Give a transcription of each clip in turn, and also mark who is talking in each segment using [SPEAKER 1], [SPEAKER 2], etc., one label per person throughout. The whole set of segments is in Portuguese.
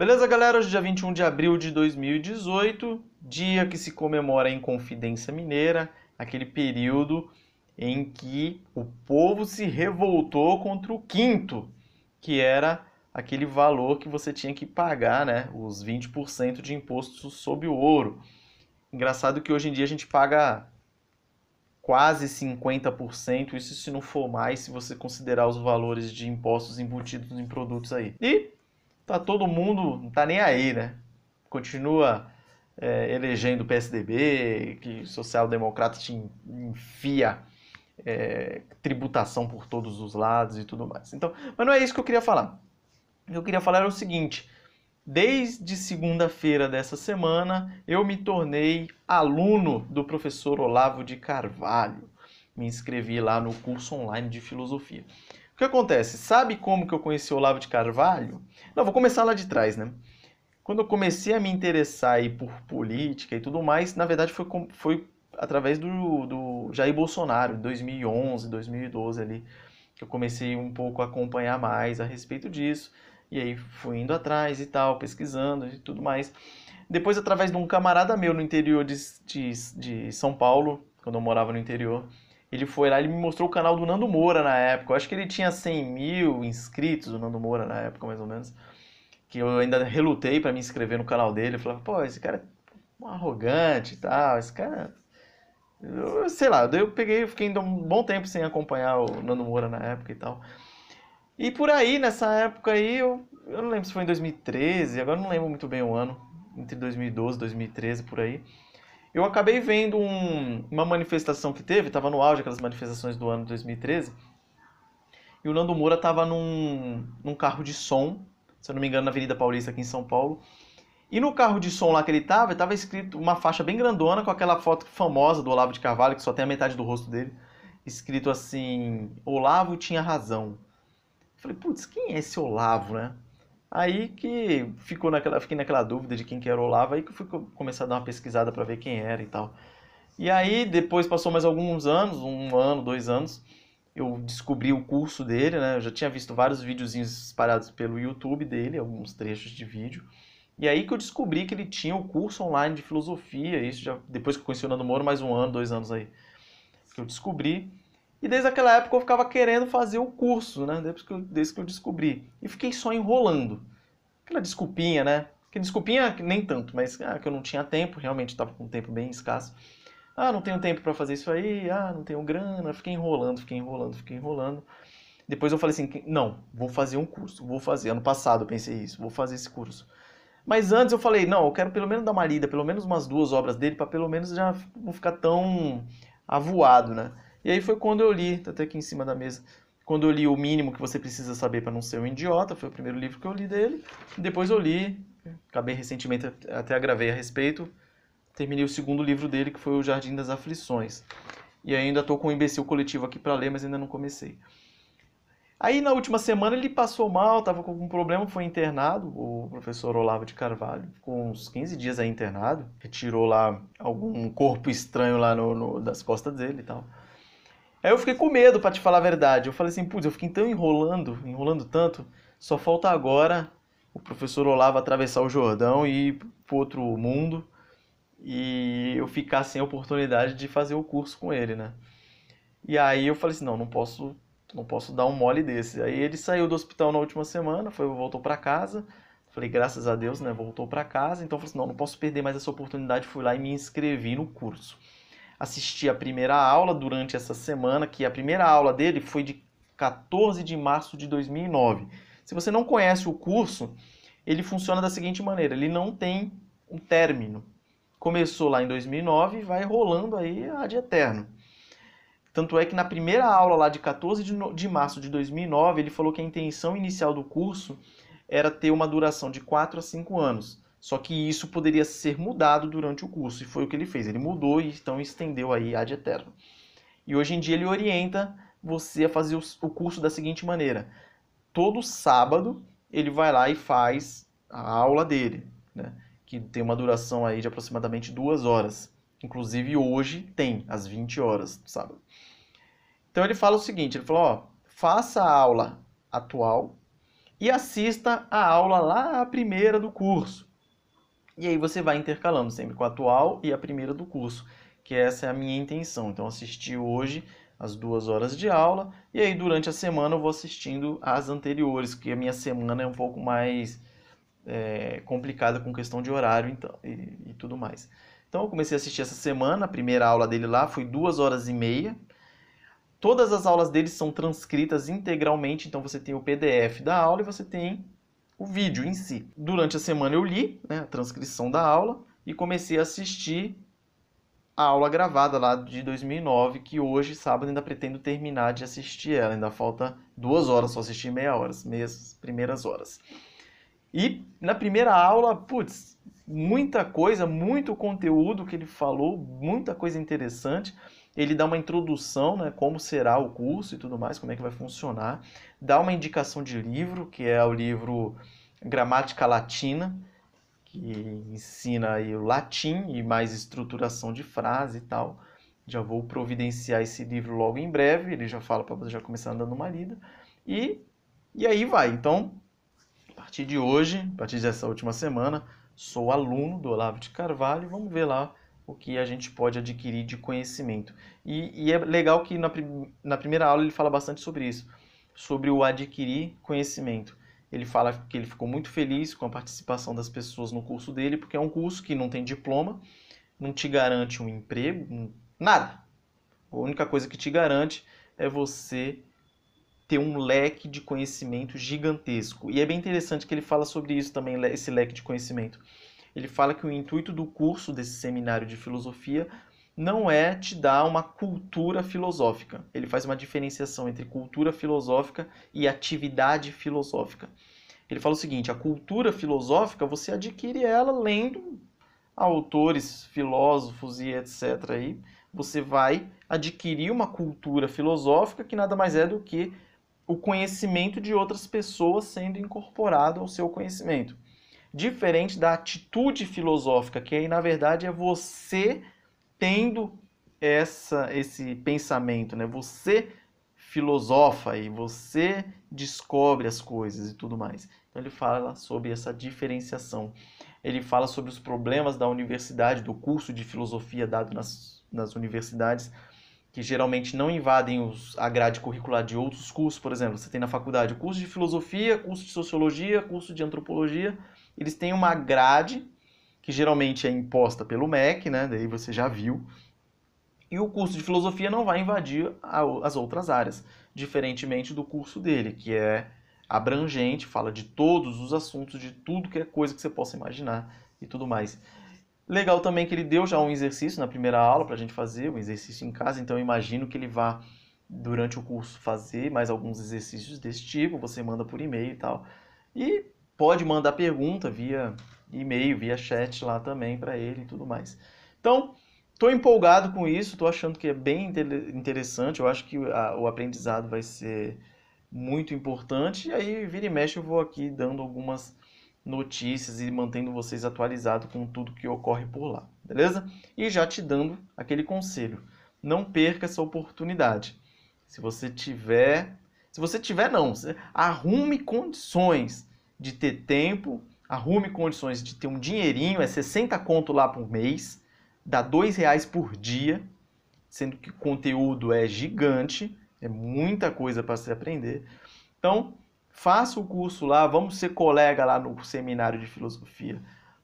[SPEAKER 1] Beleza, galera? Hoje é dia 21 de abril de 2018, dia que se comemora em Confidência Mineira, aquele período em que o povo se revoltou contra o quinto, que era aquele valor que você tinha que pagar, né? Os 20% de imposto sobre o ouro. Engraçado que hoje em dia a gente paga quase 50%, isso se não for mais, se você considerar os valores de impostos embutidos em produtos aí. E tá todo mundo, não tá nem aí, né? Continua é, elegendo o PSDB, que social-democrata te enfia é, tributação por todos os lados e tudo mais. Então, mas não é isso que eu queria falar. O que eu queria falar era o seguinte: desde segunda-feira dessa semana, eu me tornei aluno do professor Olavo de Carvalho. Me inscrevi lá no curso online de filosofia que acontece? Sabe como que eu conheci o Olavo de Carvalho? Não, vou começar lá de trás, né? Quando eu comecei a me interessar aí por política e tudo mais, na verdade foi, foi através do, do Jair Bolsonaro, 2011, 2012 ali, que eu comecei um pouco a acompanhar mais a respeito disso. E aí fui indo atrás e tal, pesquisando e tudo mais. Depois, através de um camarada meu no interior de, de, de São Paulo, quando eu morava no interior, ele foi lá, ele me mostrou o canal do Nando Moura na época. Eu acho que ele tinha 100 mil inscritos, o Nando Moura na época, mais ou menos. Que eu ainda relutei para me inscrever no canal dele. Eu falava, pô, esse cara é um arrogante e tal, esse cara. É- eu, sei lá, eu peguei, fiquei ainda um bom tempo sem acompanhar o Nando Moura na época e tal. E por aí, nessa época aí, eu, eu não lembro se foi em 2013, agora não lembro muito bem o ano, entre 2012 e 2013, por aí eu acabei vendo um, uma manifestação que teve, estava no auge aquelas manifestações do ano 2013, e o Nando Moura estava num, num carro de som, se eu não me engano, na Avenida Paulista aqui em São Paulo, e no carro de som lá que ele estava, estava escrito uma faixa bem grandona com aquela foto famosa do Olavo de Carvalho, que só tem a metade do rosto dele, escrito assim: Olavo tinha razão. Eu falei, putz, quem é esse Olavo, né? Aí que ficou naquela, fiquei naquela dúvida de quem que era o Olavo, aí que eu fui começar a dar uma pesquisada para ver quem era e tal. E aí depois passou mais alguns anos, um ano, dois anos, eu descobri o curso dele, né? Eu já tinha visto vários videozinhos espalhados pelo YouTube dele, alguns trechos de vídeo. E aí que eu descobri que ele tinha o curso online de filosofia, isso já depois que eu conheci o Nando Moro, mais um ano, dois anos aí. Que eu descobri e desde aquela época eu ficava querendo fazer o curso, né? Desde que, eu, desde que eu descobri. E fiquei só enrolando. Aquela desculpinha, né? Que desculpinha nem tanto, mas ah, que eu não tinha tempo, realmente estava com um tempo bem escasso. Ah, não tenho tempo para fazer isso aí, ah, não tenho grana, fiquei enrolando, fiquei enrolando, fiquei enrolando. Depois eu falei assim, não, vou fazer um curso, vou fazer. Ano passado eu pensei isso, vou fazer esse curso. Mas antes eu falei, não, eu quero pelo menos dar uma lida, pelo menos umas duas obras dele, para pelo menos já não ficar tão avoado, né? E aí foi quando eu li, tá até aqui em cima da mesa, quando eu li O Mínimo que Você Precisa Saber para Não Ser um Idiota, foi o primeiro livro que eu li dele. Depois eu li, acabei recentemente, até gravei a respeito, terminei o segundo livro dele, que foi O Jardim das Aflições. E ainda estou com o Imbecil Coletivo aqui para ler, mas ainda não comecei. Aí na última semana ele passou mal, estava com algum problema, foi internado, o professor Olavo de Carvalho, com uns 15 dias aí internado, retirou lá algum corpo estranho lá no, no, das costas dele e tal. Aí eu fiquei com medo, para te falar a verdade. Eu falei assim, putz, eu fiquei tão enrolando, enrolando tanto, só falta agora o professor Olavo atravessar o Jordão e ir pro outro mundo e eu ficar sem a oportunidade de fazer o curso com ele, né? E aí eu falei assim, não, não posso, não posso dar um mole desse. Aí ele saiu do hospital na última semana, foi, voltou para casa. Falei, graças a Deus, né? Voltou para casa. Então eu falei assim, não, não posso perder mais essa oportunidade. Fui lá e me inscrevi no curso assisti a primeira aula durante essa semana, que a primeira aula dele foi de 14 de março de 2009. Se você não conhece o curso, ele funciona da seguinte maneira: ele não tem um término. Começou lá em 2009 e vai rolando aí ad eterno. Tanto é que na primeira aula lá de 14 de março de 2009, ele falou que a intenção inicial do curso era ter uma duração de 4 a 5 anos. Só que isso poderia ser mudado durante o curso, e foi o que ele fez. Ele mudou e então estendeu aí ad eterno. E hoje em dia ele orienta você a fazer o curso da seguinte maneira: todo sábado ele vai lá e faz a aula dele, né? que tem uma duração aí de aproximadamente duas horas. Inclusive hoje tem, às 20 horas, sábado. Então ele fala o seguinte: ele falou, ó, faça a aula atual e assista a aula lá a primeira do curso. E aí você vai intercalando sempre com a atual e a primeira do curso, que essa é a minha intenção. Então assisti hoje as duas horas de aula e aí durante a semana eu vou assistindo as anteriores, que a minha semana é um pouco mais é, complicada com questão de horário então, e, e tudo mais. Então eu comecei a assistir essa semana, a primeira aula dele lá foi duas horas e meia. Todas as aulas dele são transcritas integralmente, então você tem o PDF da aula e você tem o vídeo em si. Durante a semana eu li né, a transcrição da aula e comecei a assistir a aula gravada lá de 2009, que hoje, sábado, ainda pretendo terminar de assistir ela. Ainda falta duas horas, só assistir meia hora, meias primeiras horas. E na primeira aula, putz, muita coisa, muito conteúdo que ele falou, muita coisa interessante ele dá uma introdução, né, como será o curso e tudo mais, como é que vai funcionar, dá uma indicação de livro, que é o livro Gramática Latina, que ensina aí o latim e mais estruturação de frase e tal. Já vou providenciar esse livro logo em breve, ele já fala para você já começar andando uma lida. E, e aí vai. Então, a partir de hoje, a partir dessa última semana, sou aluno do Olavo de Carvalho, vamos ver lá o que a gente pode adquirir de conhecimento. E, e é legal que na, na primeira aula ele fala bastante sobre isso, sobre o adquirir conhecimento. Ele fala que ele ficou muito feliz com a participação das pessoas no curso dele, porque é um curso que não tem diploma, não te garante um emprego, nada. A única coisa que te garante é você ter um leque de conhecimento gigantesco. E é bem interessante que ele fala sobre isso também, esse leque de conhecimento ele fala que o intuito do curso desse seminário de filosofia não é te dar uma cultura filosófica. Ele faz uma diferenciação entre cultura filosófica e atividade filosófica. Ele fala o seguinte: a cultura filosófica você adquire ela lendo autores, filósofos e etc. Aí você vai adquirir uma cultura filosófica que nada mais é do que o conhecimento de outras pessoas sendo incorporado ao seu conhecimento diferente da atitude filosófica, que aí na verdade é você tendo essa esse pensamento, né? Você filosofa e você descobre as coisas e tudo mais. Então ele fala sobre essa diferenciação. Ele fala sobre os problemas da universidade, do curso de filosofia dado nas, nas universidades, que geralmente não invadem os, a grade curricular de outros cursos. Por exemplo, você tem na faculdade curso de filosofia, curso de sociologia, curso de antropologia, eles têm uma grade que geralmente é imposta pelo MEC, né? Daí você já viu. E o curso de filosofia não vai invadir a, as outras áreas, diferentemente do curso dele, que é abrangente, fala de todos os assuntos, de tudo que é coisa que você possa imaginar e tudo mais. Legal também que ele deu já um exercício na primeira aula para a gente fazer, um exercício em casa, então eu imagino que ele vá, durante o curso, fazer mais alguns exercícios desse tipo, você manda por e-mail e tal. E pode mandar pergunta via e-mail, via chat lá também para ele e tudo mais. Então, estou empolgado com isso, estou achando que é bem interessante, eu acho que a, o aprendizado vai ser muito importante. E aí, vira e mexe, eu vou aqui dando algumas notícias e mantendo vocês atualizados com tudo que ocorre por lá, beleza? E já te dando aquele conselho, não perca essa oportunidade. Se você tiver, se você tiver não, arrume condições de ter tempo, arrume condições de ter um dinheirinho, é 60 conto lá por mês, dá dois reais por dia, sendo que o conteúdo é gigante, é muita coisa para se aprender. Então, faça o curso lá, vamos ser colega lá no seminário de filosofia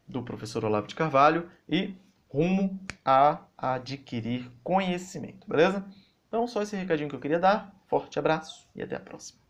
[SPEAKER 1] do professor Olavo de Carvalho e rumo a adquirir conhecimento, beleza? Então, só esse recadinho que eu queria dar. Forte abraço e até a próxima.